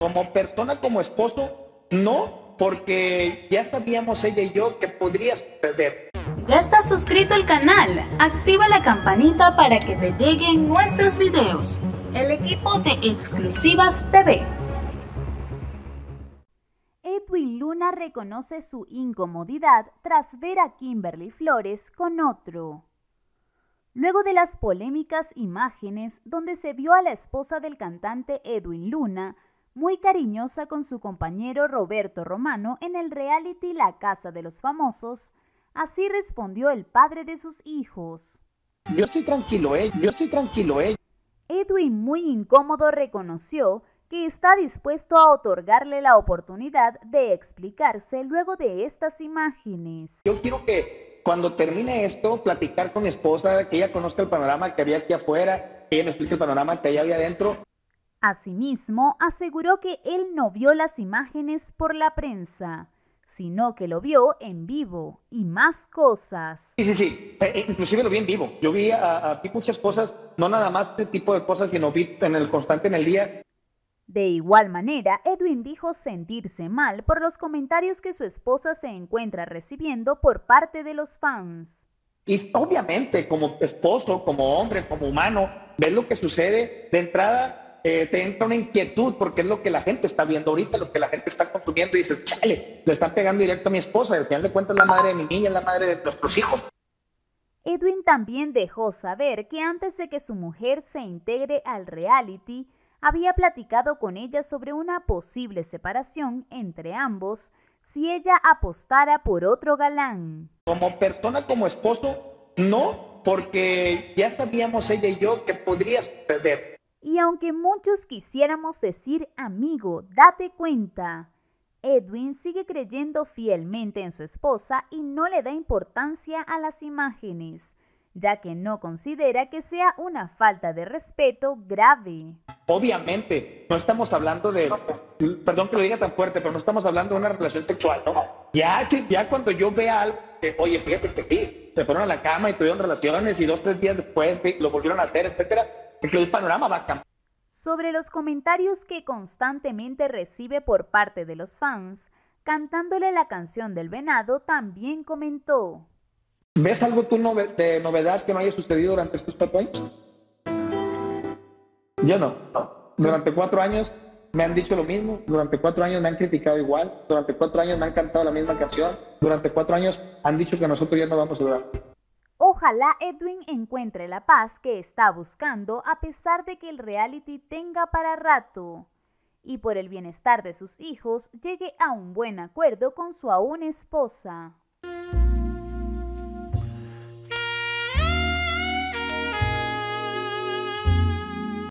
Como persona, como esposo, no, porque ya sabíamos ella y yo que podrías suceder. Ya estás suscrito al canal, activa la campanita para que te lleguen nuestros videos. El equipo de Exclusivas TV. Edwin Luna reconoce su incomodidad tras ver a Kimberly Flores con otro. Luego de las polémicas imágenes donde se vio a la esposa del cantante Edwin Luna muy cariñosa con su compañero Roberto Romano en el reality La Casa de los Famosos, así respondió el padre de sus hijos. Yo estoy tranquilo, ¿eh? Yo estoy tranquilo, ¿eh? Edwin, muy incómodo, reconoció que está dispuesto a otorgarle la oportunidad de explicarse luego de estas imágenes. Yo quiero que cuando termine esto, platicar con mi esposa, que ella conozca el panorama que había aquí afuera, que ella me explique el panorama que había adentro Asimismo, aseguró que él no vio las imágenes por la prensa, sino que lo vio en vivo y más cosas. Sí, sí, sí, eh, eh, inclusive lo vi en vivo. Yo vi, a, muchas cosas, no nada más este tipo de cosas, sino vi en el constante en el día. De igual manera, Edwin dijo sentirse mal por los comentarios que su esposa se encuentra recibiendo por parte de los fans. Y obviamente, como esposo, como hombre, como humano, ves lo que sucede de entrada eh, te entra una inquietud porque es lo que la gente está viendo ahorita, lo que la gente está consumiendo y dices, chale, le están pegando directo a mi esposa, y al final de cuentas es la madre de mi niña, es la madre de nuestros hijos. Edwin también dejó saber que antes de que su mujer se integre al reality, había platicado con ella sobre una posible separación entre ambos si ella apostara por otro galán. Como persona, como esposo, no, porque ya sabíamos ella y yo que podrías perder, y aunque muchos quisiéramos decir amigo, date cuenta. Edwin sigue creyendo fielmente en su esposa y no le da importancia a las imágenes, ya que no considera que sea una falta de respeto grave. Obviamente, no estamos hablando de, perdón que lo diga tan fuerte, pero no estamos hablando de una relación sexual, ¿no? Ya, ya cuando yo vea algo, oye, fíjate que sí, se fueron a la cama y tuvieron relaciones y dos, tres días después lo volvieron a hacer, etcétera, que el panorama va sobre los comentarios que constantemente recibe por parte de los fans, cantándole la canción del venado, también comentó. ¿Ves algo tú de novedad que no haya sucedido durante estos cuatro años? Yo no. Durante cuatro años me han dicho lo mismo, durante cuatro años me han criticado igual, durante cuatro años me han cantado la misma canción, durante cuatro años han dicho que nosotros ya no vamos a durar. Ojalá Edwin encuentre la paz que está buscando a pesar de que el reality tenga para rato y por el bienestar de sus hijos llegue a un buen acuerdo con su aún esposa.